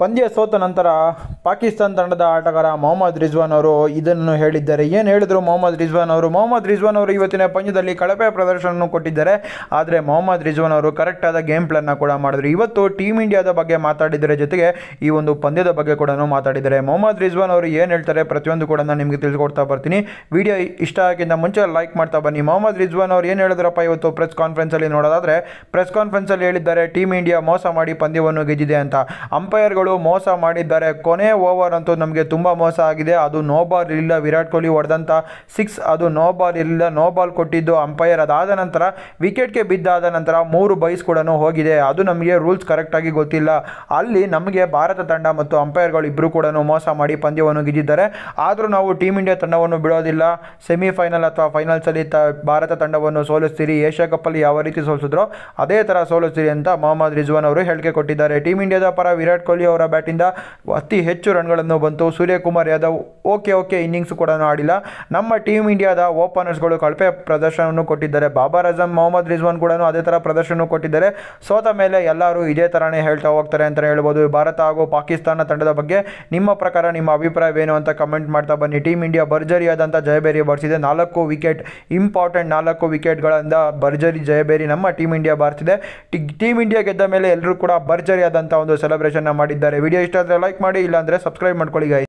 ಪಂದ್ಯ ಸೋತ ನಂತರ ಪಾಕಿಸ್ತಾನ ತಂಡದ ಆಟಗಾರ ಮೊಹಮ್ಮದ್ ರಿಜ್ವಾನ್ ಅವರು ಇದನ್ನು ಹೇಳಿದ್ದಾರೆ ಏನು ಹೇಳಿದರು ಮೊಹಮ್ಮದ್ ರಿಜ್ವಾನ್ ಅವರು ಮೊಹಮ್ಮದ್ ರಿಜ್ವಾನ್ ಅವರು ಇವತ್ತಿನ ಪಂದ್ಯದಲ್ಲಿ ಕಳಪೆ ಪ್ರದರ್ಶನವನ್ನು ಕೊಟ್ಟಿದ್ದಾರೆ ಆದರೆ ಮೊಹಮ್ಮದ್ ರಿಜ್ವಾನ್ ಅವರು ಕರೆಕ್ಟಾದ ಗೇಮ್ ಪ್ಲಾನ್ನ ಕೂಡ ಮಾಡಿದ್ರು ಇವತ್ತು ಟೀಮ್ ಇಂಡಿಯಾದ ಬಗ್ಗೆ ಮಾತಾಡಿದರೆ ಜೊತೆಗೆ ಈ ಒಂದು ಪಂದ್ಯದ ಬಗ್ಗೆ ಕೂಡ ಮಾತಾಡಿದ್ದಾರೆ ಮೊಹಮ್ಮದ್ ರಿಜ್ವಾನ್ ಅವರು ಏನು ಹೇಳ್ತಾರೆ ಪ್ರತಿಯೊಂದು ಕೂಡ ನಾನು ನಿಮಗೆ ತಿಳಿಸ್ಕೊಡ್ತಾ ಬರ್ತೀನಿ ವಿಡಿಯೋ ಇಷ್ಟ ಆಗಿಂತ ಮುಂಚೆ ಲೈಕ್ ಮಾಡ್ತಾ ಬನ್ನಿ ಮೊಹಮ್ಮದ್ ರಿಜ್ವಾನ್ ಅವರು ಏನು ಹೇಳಿದ್ರಪ್ಪ ಇವತ್ತು ಪ್ರೆಸ್ ಕಾನ್ಫರೆನ್ಸಲ್ಲಿ ನೋಡೋದಾದರೆ ಪ್ರೆಸ್ ಕಾನ್ಫರೆನ್ಸಲ್ಲಿ ಹೇಳಿದ್ದಾರೆ ಟೀಮ್ ಇಂಡಿಯಾ ಮೋಸ ಮಾಡಿ ಪಂದ್ಯವನ್ನು ಗೆದ್ದಿದೆ ಅಂತ ಅಂಪೈರ್ಗಳು ಮೋಸ ಮಾಡಿದ್ದಾರೆ ಕೊನೆ ಓವರ್ ಅಂತೂ ನಮಗೆ ತುಂಬ ಮೋಸ ಆಗಿದೆ ಅದು ನೋ ಬಾಲ್ ಇರಲಿಲ್ಲ ವಿರಾಟ್ ಕೊಹ್ಲಿ ಹೊಡೆದಂಥ ಸಿಕ್ಸ್ ಅದು ನೋ ಬಾಲ್ ಇರಲಿಲ್ಲ ನೋ ಬಾಲ್ ಕೊಟ್ಟಿದ್ದು ಅಂಪೈರ್ ಅದಾದ ನಂತರ ವಿಕೆಟ್ಗೆ ಬಿದ್ದಾದ ನಂತರ ಮೂರು ಬೈಸ್ ಕೂಡ ಹೋಗಿದೆ ಅದು ನಮಗೆ ರೂಲ್ಸ್ ಕರೆಕ್ಟಾಗಿ ಗೊತ್ತಿಲ್ಲ ಅಲ್ಲಿ ನಮಗೆ ಭಾರತ ತಂಡ ಮತ್ತು ಅಂಪೈರ್ಗಳು ಇಬ್ಬರು ಕೂಡ ಮೋಸ ಮಾಡಿ ಪಂದ್ಯವನ್ನು ಗೆದ್ದಿದ್ದಾರೆ ಆದರೂ ನಾವು ಟೀಮ್ ಇಂಡಿಯಾ ತಂಡವನ್ನು ಬಿಡೋದಿಲ್ಲ ಸೆಮಿಫೈನಲ್ ಅಥವಾ ಫೈನಲ್ಸಲ್ಲಿ ತ ಭಾರತ ತಂಡವನ್ನು ಸೋಲಿಸ್ತೀರಿ ಏಷ್ಯಾ ಕಪ್ಪಲ್ಲಿ ಯಾವ ರೀತಿ ಸೋಲಿಸಿದ್ರು ಅದೇ ಥರ ಸೋಲಿಸ್ತೀರಿ ಅಂತ ಮೊಹಮ್ಮದ್ ರಿಜ್ವಾನ್ ಅವರು ಹೇಳಿಕೆ ಕೊಟ್ಟಿದ್ದಾರೆ ಟೀಮ್ ಇಂಡಿಯಾದ ಪರ ವಿರಾಟ್ ಕೊಹ್ಲಿ ಅವರು ಅವರ ಬ್ಯಾಟಿಂದ ಅತಿ ಹೆಚ್ಚು ರನ್ಗಳನ್ನು ಬಂತು Suryakumar Yadav okay okay innings ಕೂಡ ಆಡಿಲ್ಲ ನಮ್ಮ ಟೀಮ್ ಇಂಡಿಯಾದ ಓಪನರ್ಸ್ಗಳು ಕಳಪೆ ಪ್ರದರ್ಶನವನ್ನು ಕೊಟ್ಟಿದ್ದಾರೆ ಬಾಬರ್ ಅಜಮ್ ಮೊಹಮ್ಮದ್ ರಿಜ್ವಾನ್ ಕೂಡ ಅದೇ ಥರ ಪ್ರದರ್ಶನ ಕೊಟ್ಟಿದ್ದಾರೆ ಸೋತ ಮೇಲೆ ಎಲ್ಲರೂ ಇದೇ ಥರನೇ ಹೇಳ್ತಾ ಹೋಗ್ತಾರೆ ಅಂತಲೇ ಹೇಳ್ಬೋದು ಭಾರತ ಹಾಗೂ ಪಾಕಿಸ್ತಾನ ತಂಡದ ಬಗ್ಗೆ ನಿಮ್ಮ ಪ್ರಕಾರ ನಿಮ್ಮ ಅಭಿಪ್ರಾಯವೇನು ಅಂತ ಕಮೆಂಟ್ ಮಾಡ್ತಾ ಬನ್ನಿ ಟೀಮ್ ಇಂಡಿಯಾ ಭರ್ಜರಿಯಾದಂಥ ಜಯಬೇರಿ ಬಾರಿಸಿದೆ ನಾಲ್ಕು ವಿಕೆಟ್ ಇಂಪಾರ್ಟೆಂಟ್ ನಾಲ್ಕು ವಿಕೆಟ್ಗಳಿಂದ ಭರ್ಜರಿ ಜಯಬೇರಿ ನಮ್ಮ ಟೀಮ್ ಇಂಡಿಯಾ ಬಾರಿಸಿದೆ ಟೀಮ್ ಇಂಡಿಯಾ ಗೆದ್ದ ಮೇಲೆ ಎಲ್ಲರೂ ಕೂಡ ಭರ್ಜರಿಯಾದಂಥ ಒಂದು ಸೆಲೆಬ್ರೇಷನ್ನ ಮಾಡಿದ್ದಾರೆ ಮಾಡಿದ್ದಾರೆ ವಿಡಿಯೋ ಇಷ್ಟ ಆದರೆ ಲೈಕ್ ಮಾಡಿ ಇಲ್ಲಾಂದರೆ ಸಬ್ಸ್ಕ್ರೈಬ್ ಮಾಡ್ಕೊಳ್ಳಿ ಗಾಯ್ಸ್